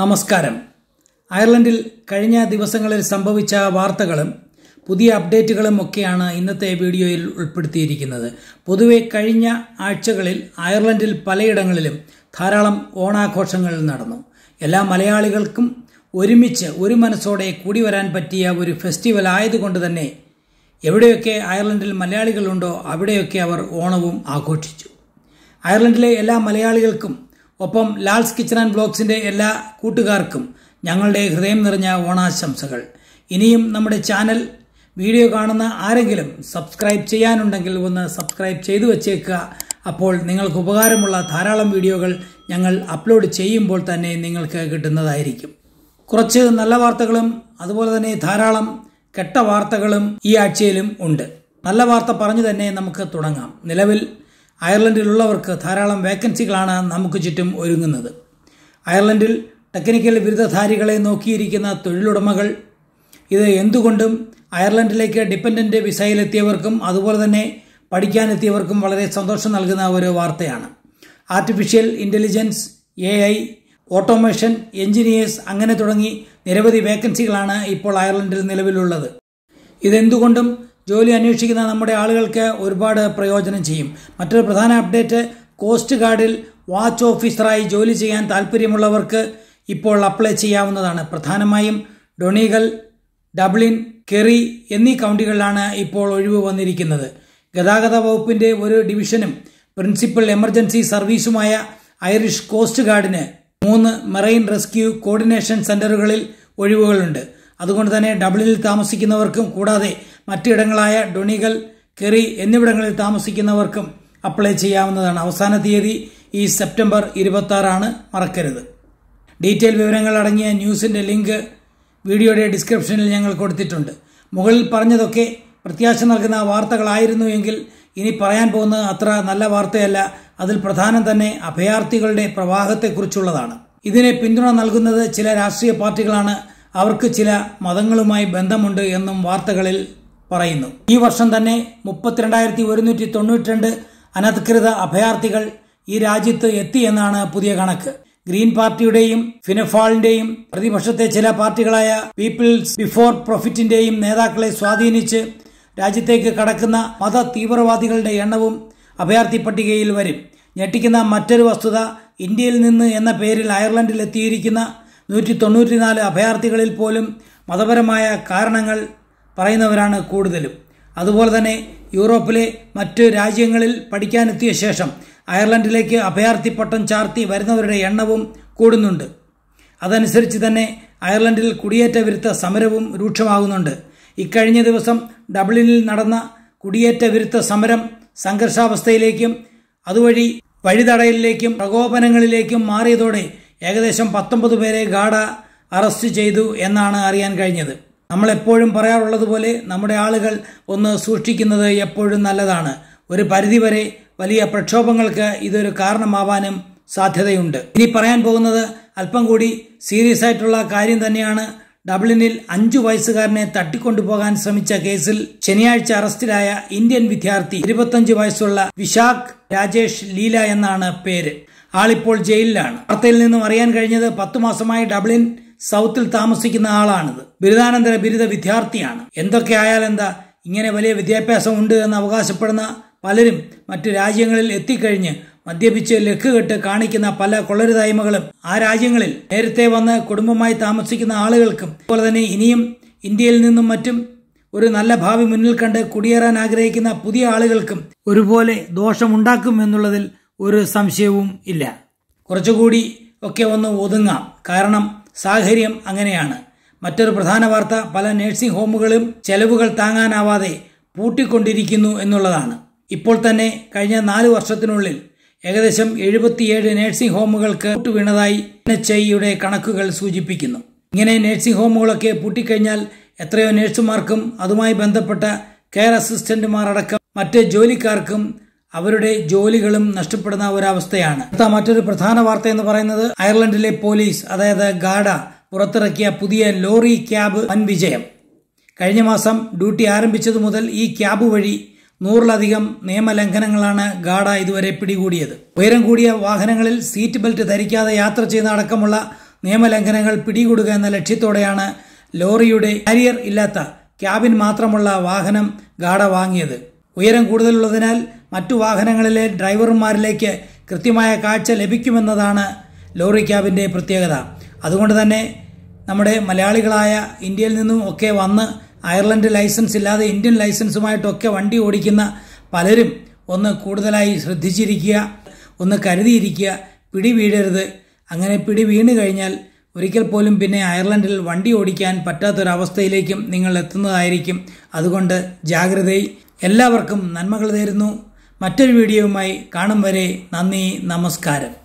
നമസ്കാരം അയർലൻഡിൽ കഴിഞ്ഞ ദിവസങ്ങളിൽ സംഭവിച്ച വാർത്തകളും പുതിയ അപ്ഡേറ്റുകളും ഒക്കെയാണ് ഇന്നത്തെ വീഡിയോയിൽ ഉൾപ്പെടുത്തിയിരിക്കുന്നത് പൊതുവെ കഴിഞ്ഞ ആഴ്ചകളിൽ അയർലൻഡിൽ പലയിടങ്ങളിലും ധാരാളം ഓണാഘോഷങ്ങൾ നടന്നു എല്ലാ മലയാളികൾക്കും ഒരുമിച്ച് ഒരു മനസ്സോടെ കൂടി വരാൻ പറ്റിയ ഒരു ഫെസ്റ്റിവൽ ആയതുകൊണ്ട് തന്നെ എവിടെയൊക്കെ അയർലൻഡിൽ മലയാളികളുണ്ടോ അവിടെയൊക്കെ അവർ ഓണവും ആഘോഷിച്ചു അയർലൻഡിലെ എല്ലാ മലയാളികൾക്കും ഒപ്പം ലാൽസ് കിച്ചൺ ആൻഡ് ബ്ലോഗ്സിൻ്റെ എല്ലാ കൂട്ടുകാർക്കും ഞങ്ങളുടെ ഹൃദയം നിറഞ്ഞ ഓണാശംസകൾ ഇനിയും നമ്മുടെ ചാനൽ വീഡിയോ കാണുന്ന ആരെങ്കിലും സബ്സ്ക്രൈബ് ചെയ്യാനുണ്ടെങ്കിൽ ഒന്ന് സബ്സ്ക്രൈബ് ചെയ്തു വച്ചേക്കുക അപ്പോൾ നിങ്ങൾക്ക് ഉപകാരമുള്ള ധാരാളം വീഡിയോകൾ ഞങ്ങൾ അപ്ലോഡ് ചെയ്യുമ്പോൾ തന്നെ നിങ്ങൾക്ക് കിട്ടുന്നതായിരിക്കും കുറച്ച് നല്ല വാർത്തകളും അതുപോലെ തന്നെ ധാരാളം കെട്ട വാർത്തകളും ഈ ആഴ്ചയിലും ഉണ്ട് നല്ല വാർത്ത പറഞ്ഞു തന്നെ നമുക്ക് തുടങ്ങാം നിലവിൽ അയർലൻഡിലുള്ളവർക്ക് ധാരാളം വേക്കൻസികളാണ് നമുക്ക് ചുറ്റും ഒരുങ്ങുന്നത് അയർലൻഡിൽ ടെക്നിക്കൽ ബിരുദധാരികളെ നോക്കിയിരിക്കുന്ന തൊഴിലുടമകൾ ഇത് എന്തുകൊണ്ടും അയർലൻഡിലേക്ക് ഡിപ്പെൻഡൻ്റ് വിസയിലെത്തിയവർക്കും അതുപോലെ തന്നെ പഠിക്കാനെത്തിയവർക്കും വളരെ സന്തോഷം നൽകുന്ന ഒരു വാർത്തയാണ് artificial intelligence A I automation engineers അങ്ങനെ തുടങ്ങി നിരവധി വേക്കൻസികളാണ് ഇപ്പോൾ അയർലൻഡിൽ നിലവിലുള്ളത് ഇതെന്തുകൊണ്ടും ജോലി അന്വേഷിക്കുന്ന നമ്മുടെ ആളുകൾക്ക് ഒരുപാട് പ്രയോജനം ചെയ്യും മറ്റൊരു പ്രധാന അപ്ഡേറ്റ് കോസ്റ്റ് ഗാർഡിൽ വാച്ച് ഓഫീസറായി ജോലി ചെയ്യാൻ താല്പര്യമുള്ളവർക്ക് ഇപ്പോൾ അപ്ലൈ ചെയ്യാവുന്നതാണ് പ്രധാനമായും ഡൊണീഗൽ ഡബ്ലിൻ കെറി എന്നീ കൗണ്ടികളിലാണ് ഇപ്പോൾ ഒഴിവ് വന്നിരിക്കുന്നത് ഗതാഗത വകുപ്പിന്റെ ഒരു ഡിവിഷനും പ്രിൻസിപ്പൽ എമർജൻസി സർവീസുമായ ഐറിഷ് കോസ്റ്റ് ഗാർഡിന് മൂന്ന് മെറൈൻ റെസ്ക്യൂ കോർഡിനേഷൻ സെന്ററുകളിൽ ഒഴിവുകളുണ്ട് അതുകൊണ്ട് തന്നെ ഡബിളിൽ താമസിക്കുന്നവർക്കും കൂടാതെ മറ്റിടങ്ങളായ ഡൊണികൾ കെറി എന്നിവിടങ്ങളിൽ താമസിക്കുന്നവർക്കും അപ്ലൈ ചെയ്യാവുന്നതാണ് അവസാന തീയതി ഈ സെപ്റ്റംബർ ഇരുപത്തി ആറാണ് മറക്കരുത് ഡീറ്റെയിൽ വിവരങ്ങൾ അടങ്ങിയ ന്യൂസിൻ്റെ ലിങ്ക് വീഡിയോയുടെ ഡിസ്ക്രിപ്ഷനിൽ ഞങ്ങൾ കൊടുത്തിട്ടുണ്ട് മുകളിൽ പറഞ്ഞതൊക്കെ പ്രത്യാശ നൽകുന്ന വാർത്തകളായിരുന്നു എങ്കിൽ ഇനി പറയാൻ പോകുന്നത് അത്ര നല്ല വാർത്തയല്ല അതിൽ പ്രധാനം തന്നെ അഭയാർത്ഥികളുടെ പ്രവാഹത്തെക്കുറിച്ചുള്ളതാണ് ഇതിനെ പിന്തുണ നൽകുന്നത് ചില രാഷ്ട്രീയ പാർട്ടികളാണ് അവർക്ക് ചില മതങ്ങളുമായി ബന്ധമുണ്ട് എന്നും വാർത്തകളിൽ പറയുന്നു ഈ വർഷം തന്നെ മുപ്പത്തിരണ്ടായിരത്തി ഒരുന്നൂറ്റി അനധികൃത അഭയാർത്ഥികൾ ഈ രാജ്യത്ത് എത്തിയെന്നാണ് പുതിയ കണക്ക് ഗ്രീൻ പാർട്ടിയുടെയും ഫിനഫാളിന്റെയും പ്രതിപക്ഷത്തെ ചില പാർട്ടികളായ പീപ്പിൾസ് ബിഫോർ പ്രോഫിറ്റിന്റെയും നേതാക്കളെ സ്വാധീനിച്ച് രാജ്യത്തേക്ക് കടക്കുന്ന മത തീവ്രവാദികളുടെ എണ്ണവും അഭയാർത്ഥി പട്ടികയിൽ വരും ഞെട്ടിക്കുന്ന മറ്റൊരു വസ്തുത ഇന്ത്യയിൽ നിന്ന് എന്ന പേരിൽ അയർലൻഡിൽ എത്തിയിരിക്കുന്ന നൂറ്റി തൊണ്ണൂറ്റിനാല് അഭയാർത്ഥികളിൽ പോലും മതപരമായ കാരണങ്ങൾ പറയുന്നവരാണ് കൂടുതലും അതുപോലെ തന്നെ യൂറോപ്പിലെ മറ്റ് രാജ്യങ്ങളിൽ പഠിക്കാനെത്തിയ ശേഷം അയർലൻഡിലേക്ക് അഭയാർത്ഥി പട്ടം ചാർത്തി വരുന്നവരുടെ എണ്ണവും കൂടുന്നുണ്ട് അതനുസരിച്ച് തന്നെ അയർലൻഡിൽ കുടിയേറ്റ വിരുദ്ധ സമരവും രൂക്ഷമാകുന്നുണ്ട് ഇക്കഴിഞ്ഞ ദിവസം ഡബ്ലിനിൽ നടന്ന കുടിയേറ്റ വിരുദ്ധ സമരം സംഘർഷാവസ്ഥയിലേക്കും അതുവഴി വഴിതടയലിലേക്കും പ്രകോപനങ്ങളിലേക്കും മാറിയതോടെ ഏകദേശം പത്തൊമ്പത് പേരെ ഗാഡ അറസ്റ്റ് ചെയ്തു എന്നാണ് അറിയാൻ കഴിഞ്ഞത് നമ്മളെപ്പോഴും പറയാറുള്ളത് പോലെ നമ്മുടെ ആളുകൾ ഒന്ന് സൂക്ഷിക്കുന്നത് എപ്പോഴും നല്ലതാണ് ഒരു പരിധിവരെ വലിയ പ്രക്ഷോഭങ്ങൾക്ക് ഇതൊരു കാരണമാവാനും സാധ്യതയുണ്ട് ഇനി പറയാൻ പോകുന്നത് അല്പം കൂടി സീരിയസ് ആയിട്ടുള്ള കാര്യം തന്നെയാണ് ഡബ്ലിനിൽ അഞ്ചു വയസ്സുകാരനെ തട്ടിക്കൊണ്ടുപോകാൻ ശ്രമിച്ച കേസിൽ ശനിയാഴ്ച അറസ്റ്റിലായ ഇന്ത്യൻ വിദ്യാർത്ഥി ഇരുപത്തഞ്ച് വയസ്സുള്ള വിശാഖ് രാജേഷ് ലീല എന്നാണ് പേര് ആളിപ്പോൾ ജയിലിലാണ് വാർത്തയിൽ നിന്നും അറിയാൻ കഴിഞ്ഞത് പത്തു മാസമായി ഡബ്ലിൻ സൗത്തിൽ താമസിക്കുന്ന ആളാണിത് ബിരുദാനന്തര ബിരുദ വിദ്യാർത്ഥിയാണ് എന്തൊക്കെ ആയാലെന്താ ഇങ്ങനെ വലിയ വിദ്യാഭ്യാസം ഉണ്ട് എന്ന് അവകാശപ്പെടുന്ന പലരും മറ്റു രാജ്യങ്ങളിൽ എത്തിക്കഴിഞ്ഞ് മദ്യപിച്ച് ലക്കുകെട്ട് കാണിക്കുന്ന പല കൊള്ളരുതായ്മകളും ആ രാജ്യങ്ങളിൽ നേരത്തെ വന്ന് കുടുംബമായി താമസിക്കുന്ന ആളുകൾക്കും അതുപോലെ തന്നെ ഇനിയും ഇന്ത്യയിൽ നിന്നും മറ്റും ഒരു നല്ല ഭാവി മുന്നിൽ കണ്ട് കുടിയേറാൻ ആഗ്രഹിക്കുന്ന പുതിയ ആളുകൾക്കും ഒരുപോലെ ദോഷമുണ്ടാക്കും എന്നുള്ളതിൽ ഒരു സംശയവും ഇല്ല കുറച്ചുകൂടി ഒക്കെ ഒന്ന് ഒതുങ്ങാം കാരണം സാഹചര്യം അങ്ങനെയാണ് മറ്റൊരു പ്രധാന വാർത്ത പല നഴ്സിംഗ് ഹോമുകളും ചെലവുകൾ താങ്ങാനാവാതെ പൂട്ടിക്കൊണ്ടിരിക്കുന്നു എന്നുള്ളതാണ് ഇപ്പോൾ തന്നെ കഴിഞ്ഞ നാല് വർഷത്തിനുള്ളിൽ ഏകദേശം എഴുപത്തിയേഴ് നഴ്സിംഗ് ഹോമുകൾക്ക് വീണതായി എൻഎച്ച്ഐയുടെ കണക്കുകൾ സൂചിപ്പിക്കുന്നു ഇങ്ങനെ നഴ്സിംഗ് ഹോമുകളൊക്കെ പൂട്ടിക്കഴിഞ്ഞാൽ എത്രയോ നഴ്സുമാർക്കും അതുമായി ബന്ധപ്പെട്ട കെയർ അസിസ്റ്റന്റുമാരടക്കം മറ്റ് ജോലിക്കാർക്കും അവരുടെ ജോലികളും നഷ്ടപ്പെടുന്ന ഒരവസ്ഥയാണ് മറ്റൊരു പ്രധാന വാർത്ത എന്ന് പറയുന്നത് അയർലൻഡിലെ പോലീസ് അതായത് ഗാഡ പുറത്തിറക്കിയ പുതിയ ലോറി ക്യാബ് വൻ വിജയം കഴിഞ്ഞ മാസം ഡ്യൂട്ടി ആരംഭിച്ചതു മുതൽ ഈ ക്യാബ് വഴി നൂറിലധികം നിയമലംഘനങ്ങളാണ് ഗാഡ ഇതുവരെ പിടികൂടിയത് ഉയരം കൂടിയ വാഹനങ്ങളിൽ സീറ്റ് ബെൽറ്റ് ധരിക്കാതെ യാത്ര ചെയ്യുന്ന അടക്കമുള്ള നിയമലംഘനങ്ങൾ പിടികൂടുക എന്ന ലക്ഷ്യത്തോടെയാണ് ലോറിയുടെ കാരിയർ ഇല്ലാത്ത ക്യാബിൻ മാത്രമുള്ള വാഹനം ഗാഡ വാങ്ങിയത് ഉയരം കൂടുതലുള്ളതിനാൽ മറ്റു വാഹനങ്ങളിലെ ഡ്രൈവർമാരിലേക്ക് കൃത്യമായ കാഴ്ച ലഭിക്കുമെന്നതാണ് ലോറി ക്യാബിൻ്റെ പ്രത്യേകത അതുകൊണ്ട് തന്നെ നമ്മുടെ മലയാളികളായ ഇന്ത്യയിൽ നിന്നും ഒക്കെ വന്ന് അയർലൻഡ് ലൈസൻസ് ഇല്ലാതെ ഇന്ത്യൻ ലൈസൻസുമായിട്ടൊക്കെ വണ്ടി ഓടിക്കുന്ന പലരും ഒന്ന് കൂടുതലായി ശ്രദ്ധിച്ചിരിക്കുക ഒന്ന് കരുതിയിരിക്കുക പിടി വീഴരുത് അങ്ങനെ പിടി വീണു കഴിഞ്ഞാൽ ഒരിക്കൽ പോലും പിന്നെ അയർലൻഡിൽ വണ്ടി ഓടിക്കാൻ പറ്റാത്തൊരവസ്ഥയിലേക്കും നിങ്ങൾ എത്തുന്നതായിരിക്കും അതുകൊണ്ട് ജാഗ്രതയിൽ എല്ലാവർക്കും നന്മകൾ തരുന്നു മറ്റൊരു വീഡിയോയുമായി കാണും വരെ നന്ദി നമസ്കാരം